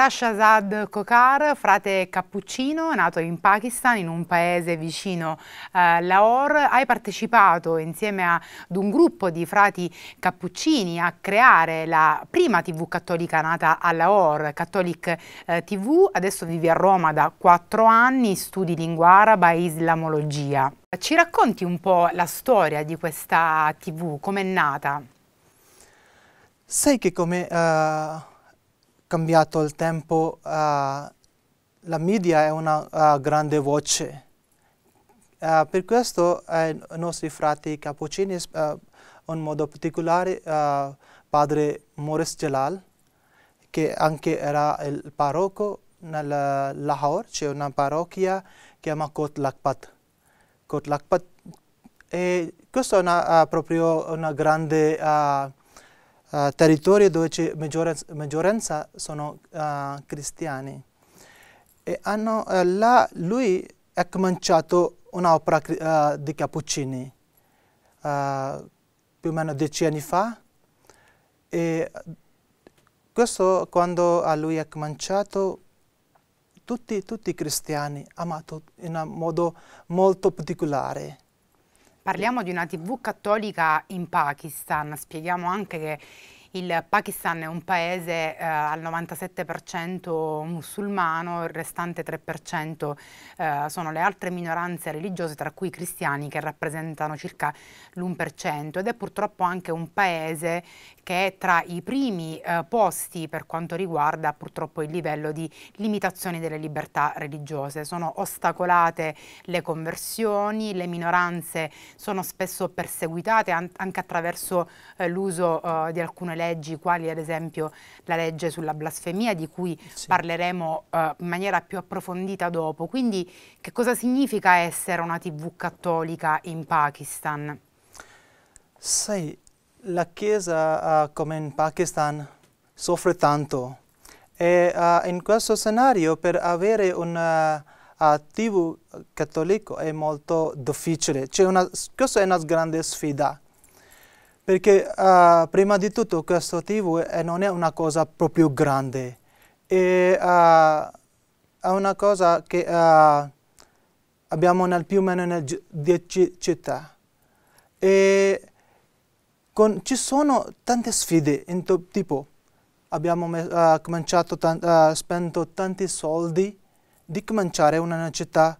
Rashazad Kokar, frate cappuccino, nato in Pakistan, in un paese vicino eh, Lahore, hai partecipato insieme ad un gruppo di frati cappuccini a creare la prima TV cattolica nata a Lahore, Catholic eh, TV, adesso vivi a Roma da quattro anni, studi lingua araba e islamologia. Ci racconti un po' la storia di questa TV, com'è nata? Sai che come... Uh cambiato il tempo, uh, la media è una uh, grande voce. Uh, per questo i nostri frati cappuccini, in modo particolare padre Maurice Jalal, che anche era il parroco nel Lahore, c'è una parrocchia chiama Kot Lakpat. Kot Lakpat e questa è una, proprio una grande eh, territori territorio dove maggioranza, maggioranza sono uh, cristiani. E hanno, uh, là lui ha cominciato un'opera uh, di Cappuccini più o meno dieci anni fa e questo quando lui ha cominciato tutti, tutti i cristiani hanno amato in un modo molto particolare. Parliamo di una TV cattolica in Pakistan, spieghiamo anche che il Pakistan è un paese eh, al 97% musulmano, il restante 3% eh, sono le altre minoranze religiose, tra cui i cristiani, che rappresentano circa l'1% ed è purtroppo anche un paese che è tra i primi eh, posti per quanto riguarda purtroppo il livello di limitazioni delle libertà religiose. Sono ostacolate le conversioni, le minoranze sono spesso perseguitate an anche attraverso eh, l'uso eh, di alcune leggi leggi quali ad esempio la legge sulla blasfemia di cui sì. parleremo eh, in maniera più approfondita dopo. Quindi che cosa significa essere una tv cattolica in Pakistan? Sai, la Chiesa uh, come in Pakistan soffre tanto e uh, in questo scenario per avere una uh, eh, TV cattolico è molto difficile, una, questa è una grande sfida perché uh, prima di tutto questo TV non è una cosa proprio grande, è, uh, ah, è una cosa che uh, abbiamo nel più o meno nel 10 città. E con, ci sono tante sfide, tipo abbiamo cominciato, uh, spento tanti soldi di cominciare una città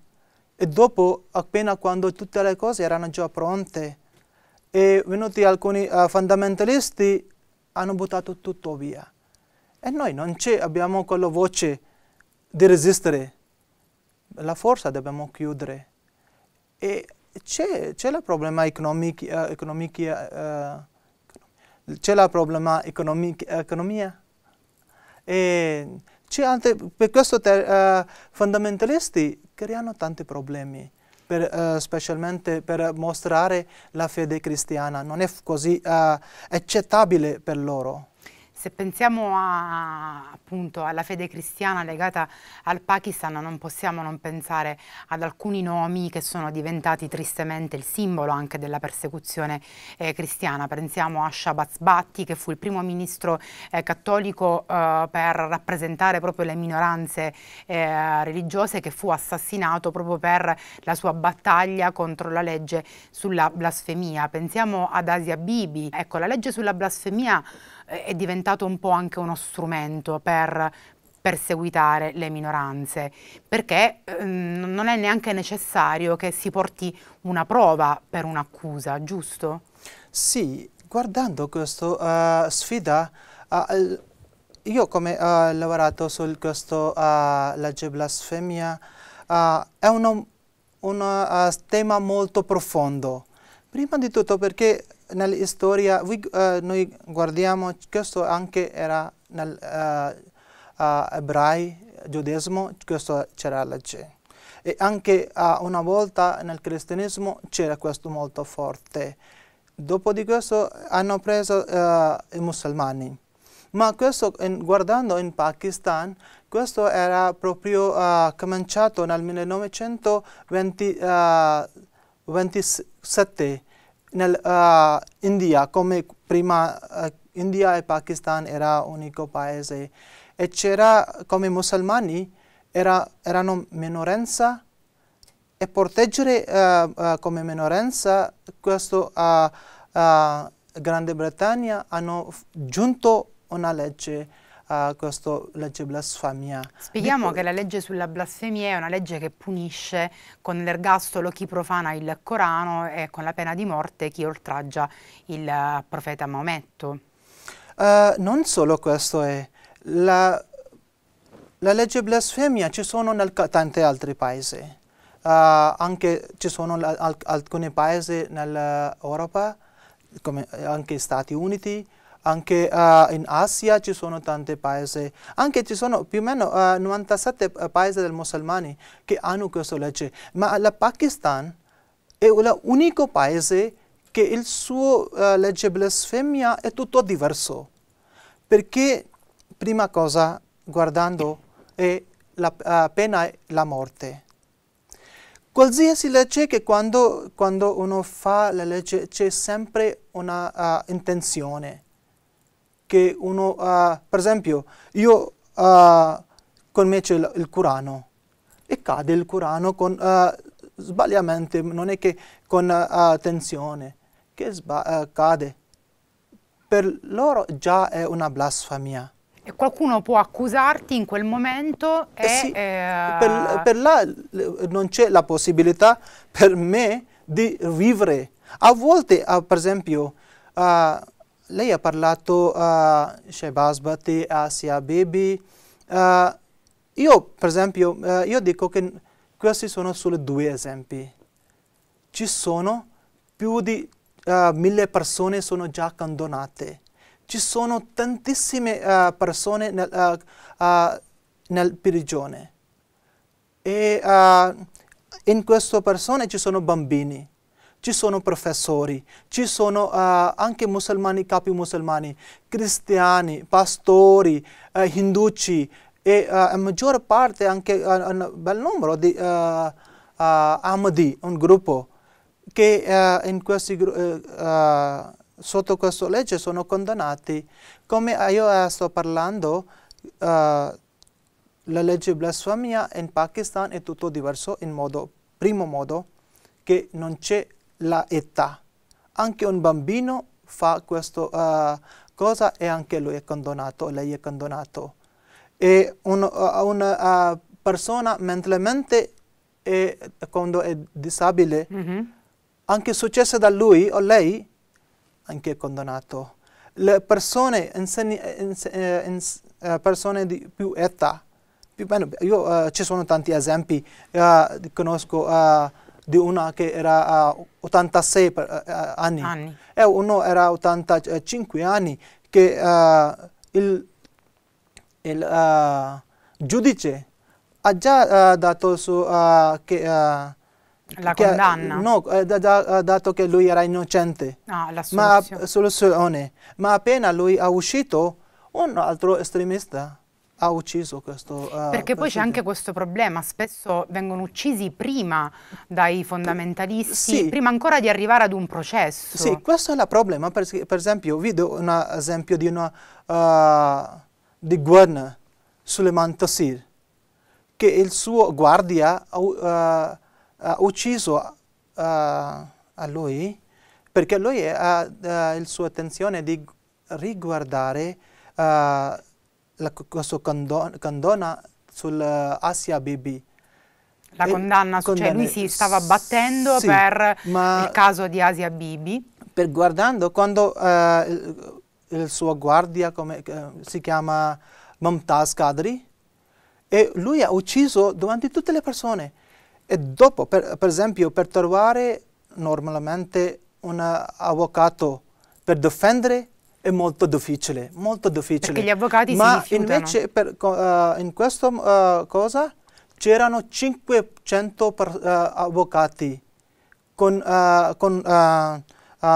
e dopo appena quando tutte le cose erano già pronte e venuti alcuni uh, fondamentalisti hanno buttato tutto via. E noi non abbiamo quella voce di resistere, la forza dobbiamo chiudere. E c'è, il problema economico, c'è la problema economic, eh, eh, economia. E c'è anche, per questo uh, fondamentalisti creano tanti problemi per, eh, specialmente per mostrare la fede cristiana, non è così eh, accettabile per loro. Se pensiamo a, appunto, alla fede cristiana legata al Pakistan non possiamo non pensare ad alcuni nomi che sono diventati tristemente il simbolo anche della persecuzione eh, cristiana. Pensiamo a Shabazz Bhatti, che fu il primo ministro eh, cattolico eh, per rappresentare proprio le minoranze eh, religiose che fu assassinato proprio per la sua battaglia contro la legge sulla blasfemia. Pensiamo ad Asia Bibi. Ecco, la legge sulla blasfemia è diventato un po' anche uno strumento per perseguitare le minoranze, perché ehm, non è neanche necessario che si porti una prova per un'accusa, giusto? Sì, guardando questa uh, eh, sfida, uh, io come eh, ho uh, lavorato su questo legge blasfemia, è uno, un tema molto profondo. Prima di tutto perché nella storia vi, uh, noi guardiamo questo anche era nel uh, uh, ebrei, giudismo, questo c'era la legge. E anche eh, una volta nel cristianesimo c'era questo molto forte. Dopo di questo hanno preso i musulmani. Ma questo, in, guardando in Pakistan, questo era proprio cominciato nel 1927 nell'India, eh, uh, come prima uh, India e Pakistan erano unico paese, e c'era come musulmani era, erano minoranza e proteggere uh, come minorenza, questo a Grande Bretagna hanno giunto una legge uh, questa legge blasfemia. Spieghiamo Dico... che la legge sulla blasfemia è una legge che punisce con l'ergastolo chi profana il Corano e con la pena di morte chi oltraggia il eh, profeta Maometto. Uh, non solo questo è, la, la legge blasfemia ci sono in tanti altri paesi. Uh, anche ci sono alc alcuni paesi nell'Europa, come anche Stati Uniti, anche uh, in Asia ci sono tanti paesi, anche ci sono più o meno uh, eh, 97 eh, paesi del musulmani che hanno questa legge, ma la Pakistan è l'unico paese che il suo uh, legge blasfemia è tutto diverso, perché prima cosa guardando è la uh, pena è la morte. Qualsiasi legge che quando, quando uno fa la legge c'è sempre un'intenzione. Uh, che uno, uh, per esempio, io uh, ah, commetto il, il, Corano e cade il Corano con uh, sbagliamente, non è che con uh, tensione, che cade. Per loro già è una blasfemia. E qualcuno può accusarti in quel momento eh e... Eh sì, eh, per, per là eh, non c'è la possibilità per me di vivere. A volte, per esempio, lei ha parlato a uh, Shebasbati, Asia Bibi. Uh, io, per esempio, uh, io dico che questi sono solo due esempi. Ci sono più di uh, mille persone che sono già condonate. Ci sono tantissime persone nel, nel prigione. E in queste persone ci sono bambini ci sono professori, ci sono uh, anche musulmani, capi musulmani, cristiani, pastori, uh, eh, induci e uh, eh, la maggior parte, anche un bel numero di Ahmadi, un gruppo che questi, sotto questa legge sono condannati. Come io sto parlando, la legge blasfemia in Pakistan è tutto diverso in modo, primo modo, che non c'è la età. Anche un bambino fa questa uh, eh, cosa e anche lui è condonato, lei è condonato. E un, uh, eh, una uh, eh, persona mentalmente, è, quando è disabile, mm -hmm. anche successo da lui o lei, anche è condonato. Le persone, insegni, ins, persone di più età, più, bene, io, ci sono tanti esempi, conosco di una che era uh, 86 per, uh, anni. anni. e uno era 85 anni che uh, il, il giudice ha già dato su che, la che, condanna? No, da, dato che lui era innocente, ah, ma, soluzione, ma appena lui è uscito, un altro estremista ha ucciso questo... Uh, Perché poi c'è anche questo problema, spesso vengono uccisi prima dai fondamentalisti, sì. prima ancora di arrivare ad un processo. Sì, questo è il problema, per, per esempio, vedo un esempio di una... Uh, di Guarna, Suleiman Tassir, che il suo guardia uh, ha, ucciso uh, a lui perché lui ha uh, il suo attenzione di riguardare la, eh, su Candona sull'Asia Bibi. La condanna, cioè lui si stava battendo sì, per il caso di Asia Bibi. Per guardando quando eh, il, il, suo guardia come, eh, si chiama Mumtaz Kadri e lui ha ucciso davanti a tutte le persone e dopo per, per esempio per trovare normalmente un eh, avvocato per difendere è molto difficile, molto difficile. Perché gli avvocati Ma si rifiutano. invece per, uh, in questa uh, eh, cosa c'erano 500 per, uh, avvocati con, con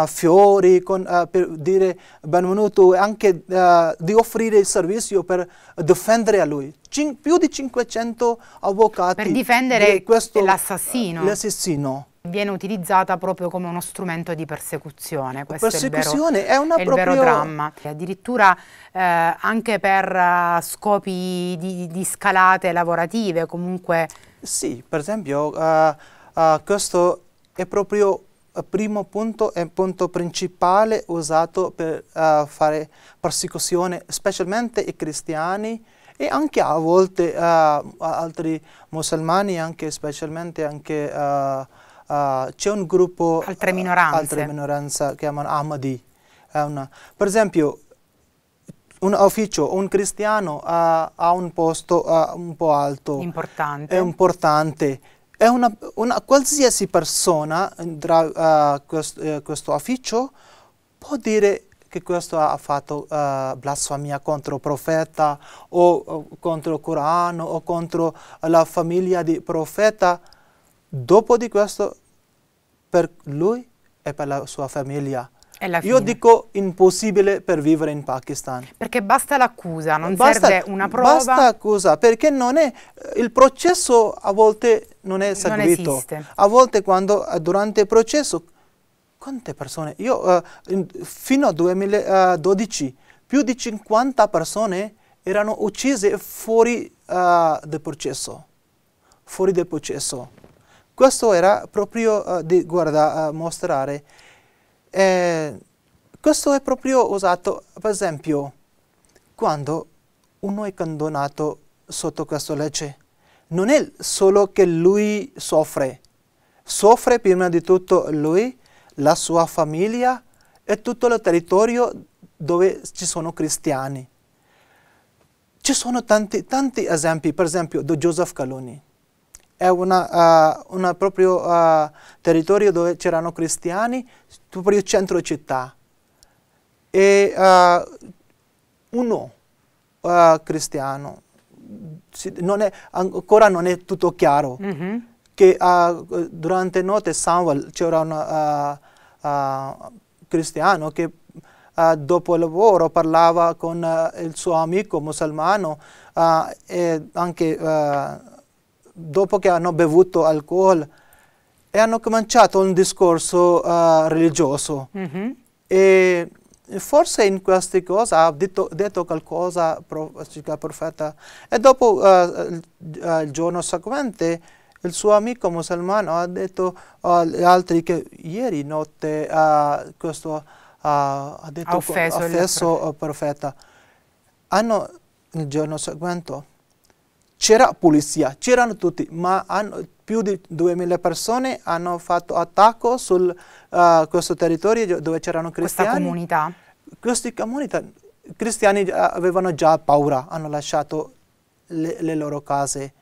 fiori, con, eh, per dire benvenuto, e anche eh, di offrire il servizio per difendere a lui. Cin più di 500 avvocati. Per difendere di l'assassino. L'assassino viene utilizzata proprio come uno strumento di persecuzione. Questo persecuzione è, il vero, è, è il vero dramma. Addirittura eh, anche per eh, scopi di, di, scalate lavorative comunque. Sì, per esempio uh, uh, questo è proprio primo punto è il punto principale usato per uh, fare persecuzione, specialmente i cristiani e anche a volte uh, altri musulmani, anche specialmente anche, uh, c'è un gruppo... Altre minoranze. altre minoranze, chiamano Ahmadi. Una, per esempio, un ufficio, un cristiano ha un posto un po' alto. Importante. È importante una, una, qualsiasi persona andrà eh, uh, eh, questo, uh, eh, questo ufficio può dire che questo ha fatto uh, blasfemia contro il profeta o uh, contro il Corano o contro la famiglia di profeta. Dopo di questo, per lui e per la sua famiglia io dico impossibile per vivere in Pakistan. Perché basta l'accusa, non basta, serve una prova. Basta l'accusa, perché non è, eh, il processo a volte non è seguito. Non a volte quando, eh, durante il processo, quante persone? Io uh, fino al 2012 più di 50 persone erano uccise fuori uh, del processo. Fuori del processo. Questo era proprio uh, di guarda, mostrare eh, questo è proprio usato, per esempio, quando uno è condonato sotto questa legge. Non è solo che lui soffre, soffre prima di tutto lui, la sua famiglia e tutto il territorio dove ci sono cristiani. Ci sono tanti, tanti esempi, per esempio, di Joseph Caloni è una, uh, eh, un proprio uh, territorio dove c'erano cristiani, proprio centro città. E uh, uno cristiano, non è, ancora non è tutto chiaro, mm -hmm. che durante notte Samuel c'era un cristiano che Uh, dopo il lavoro parlava con uh, il suo amico musulmano uh, e anche dopo che hanno bevuto alcol e hanno cominciato un discorso uh, religioso. Mm -hmm. E forse in queste cose ha detto, detto qualcosa circa profeta. E dopo uh, il giorno seguente il suo amico musulmano ha detto agli altri che ieri notte uh, questo ha detto ha offeso, offeso il profeta. Hanno il giorno seguente c'era polizia, c'erano tutti, ma hanno, più di 2000 persone hanno fatto attacco su uh, eh, questo territorio dove c'erano cristiani. Questa comunità? Queste comunità, i cristiani avevano già paura, hanno lasciato le, le loro case.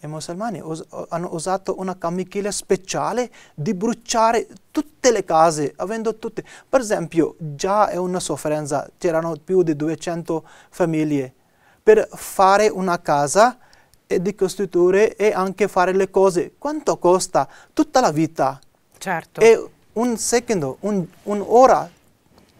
I musulmani us hanno usato una camichila speciale di bruciare tutte le case, avendo tutte. Per esempio, già è una sofferenza, c'erano più di 200 famiglie per fare una casa e di costruire e anche fare le cose. Quanto costa? Tutta la vita. Certo. E un secondo, un'ora,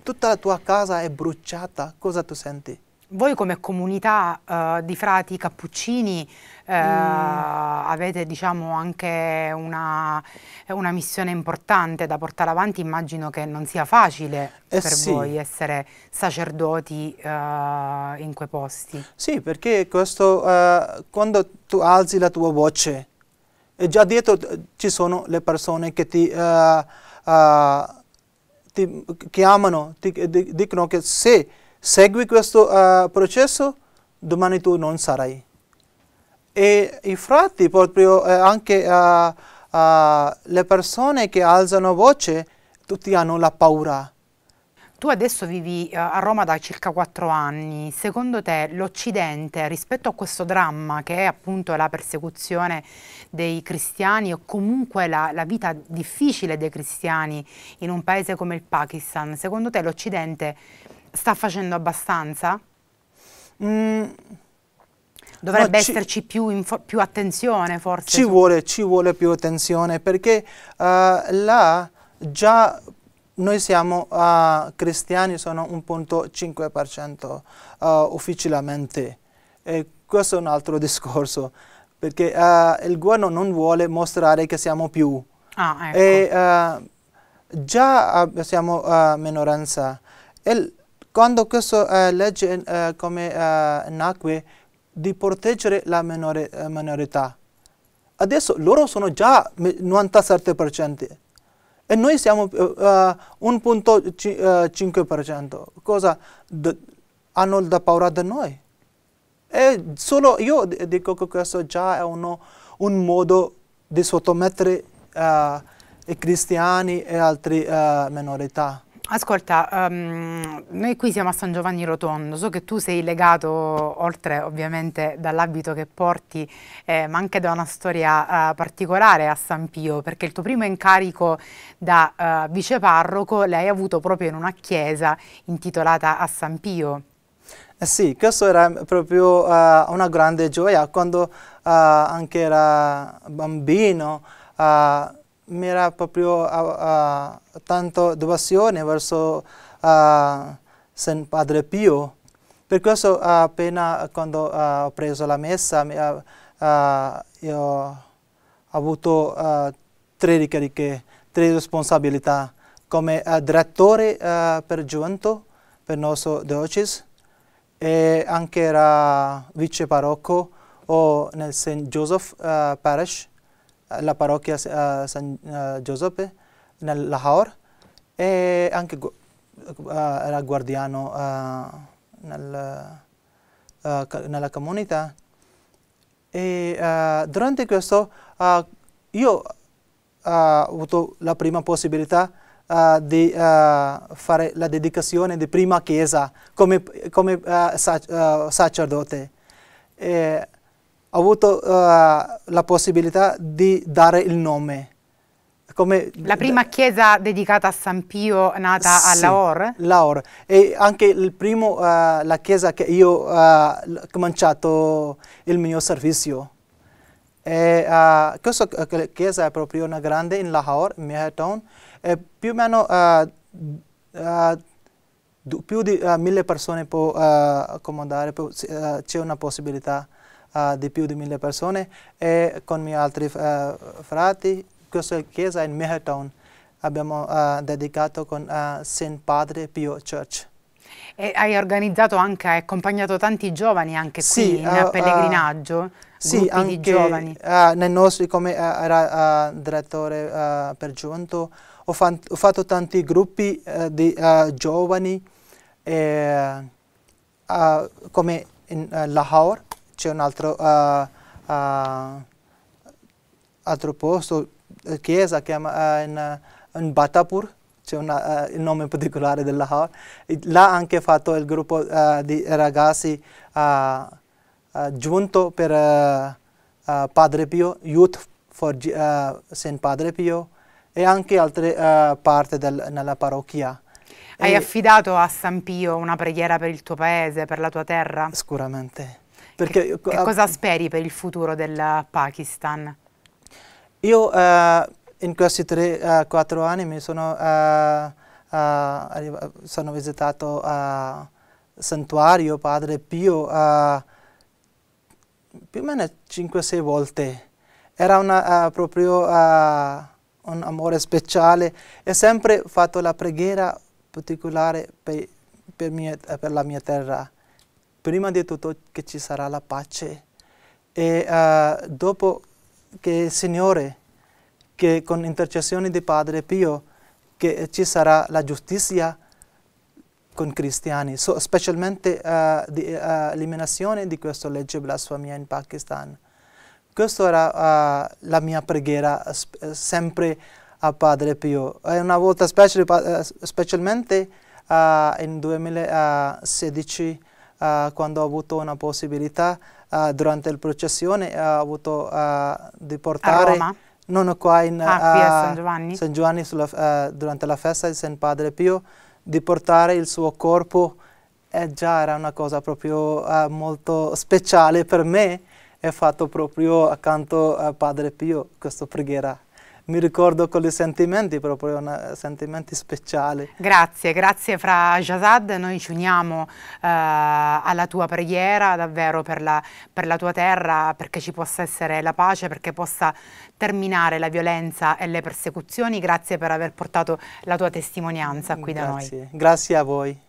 tutta la tua casa è bruciata. Cosa tu senti? Voi come comunità uh, di frati cappuccini uh, mm. avete diciamo, anche una, una, missione importante da portare avanti, immagino che non sia facile eh per sì. voi essere sacerdoti uh, in quei posti. Sì, perché questo, quando tu alzi la tua voce, e già dietro ci sono le persone che ti chiamano, ti, dicono che se Segui questo uh, processo, domani tu non sarai. E i frati, proprio eh, anche uh, uh, le persone che alzano voce, tutti hanno la paura. Tu adesso vivi a Roma da circa quattro anni, secondo te l'Occidente rispetto a questo dramma che è appunto la persecuzione dei cristiani o comunque la, la vita difficile dei cristiani in un paese come il Pakistan, secondo te l'Occidente sta facendo abbastanza? Mm, dovrebbe ci, esserci più, più, attenzione forse? Ci vuole, ci vuole, più attenzione perché uh, là già noi siamo uh, cristiani, sono 1.5% uh, eh, ufficialmente. E questo è un altro discorso, perché uh, il governo non vuole mostrare che siamo più. Ah, ecco. e, già siamo uh, minoranza. Il quando questa uh, eh, legge uh, come, uh, nacque di proteggere la minore, minorità. Adesso loro sono già 97% e noi siamo 1.5%. Cosa? De, hanno la paura di noi. E solo io dico che questo già è uno, un modo di sottomettere i cristiani e altre minorità. Ascolta, um, noi qui siamo a San Giovanni Rotondo, so che tu sei legato, oltre ovviamente dall'abito che porti, eh, ma anche da una storia uh, particolare a San Pio, perché il tuo primo incarico da uh, eh, viceparroco l'hai avuto proprio in una chiesa intitolata a San Pio. Eh sì, questo era proprio uh, una grande gioia, quando anche era bambino mera proprio uh, uh, tanto devozione verso uh, San Padre Pio. Per questo appena quando ho preso la messa ho avuto tre ricariche, tre responsabilità come direttore per giunto per il nostro diocesi e anche era vice parrocco o nel St. Joseph Parish la parrocchia eh, San eh, Giuseppe nel Lahore e anche eh, era guardiano nel, nella comunità. E durante questo io ho avuto la prima possibilità Uh, di uh, fare la dedicazione di prima chiesa come, come uh, sac sacerdote. E ho avuto uh, la possibilità di dare il nome. Come la prima chiesa dedicata a San Pio nata sì, a Lahore? Lahore. E anche primo, uh, la chiesa che io eh, ho cominciato il mio servizio. E, uh, questa chiesa è proprio una grande in Lahore, in Mehertown. E più o meno più di mille persone può accomodare, c'è una possibilità di più di mille persone e con i miei altri eh, frati questa chiesa in Mehertown abbiamo eh, dedicato con eh, Saint Padre Pio Church. E hai organizzato anche, hai accompagnato tanti giovani anche sì, qui in pellegrinaggio? sì, anche, uh, nei nostri, come uh, era uh, direttore per giunto, ho, ho, fatto tanti gruppi di giovani, come in Lahore, c'è un altro, uh, uh, altro posto, eh, chiesa, chiama, uh, in, in Batapur, c'è il nome particolare del Lahore. Là anche fatto il gruppo di ragazzi giunto per Padre Pio, Youth for Saint Padre Pio e anche altre parti del, nella parrocchia. Hai affidato a San Pio una preghiera per il tuo paese, per la tua terra? Sicuramente. Perché, che, che cosa ah, speri per il futuro del Pakistan? Io uh, in questi 3-4 uh, eh, anni mi sono, uh, sono visitato Santuario Padre Pio più o meno 5-6 volte. Era una, proprio un amore speciale e sempre fatto la preghiera particolare per, per, mia, per la mia terra prima di tutto che ci sarà la pace e uh, dopo che il Signore, che con intercessione di Padre Pio, che ci sarà la giustizia con i cristiani, so, specialmente uh, l'eliminazione di, uh, di questa legge blasfemia in Pakistan. Questa era la mia preghiera sempre a Padre Pio. E una volta specialmente nel 2016 uh, quando ho avuto una possibilità uh, durante la processione eh, ho avuto di portare... A Roma? Non qua in ah, San Giovanni, San Giovanni sulla, durante la festa di San Padre Pio, di portare il suo corpo eh, già era una cosa proprio molto speciale per me, è fatto proprio accanto a Padre Pio questa preghiera mi ricordo con i sentimenti, proprio una, sentimenti speciali. Grazie, grazie Fra Jazad, noi ci uniamo eh, alla tua preghiera davvero per la, per la, tua terra, perché ci possa essere la pace, perché possa terminare la violenza e le persecuzioni. Grazie per aver portato la tua testimonianza qui grazie. da noi. Grazie a voi.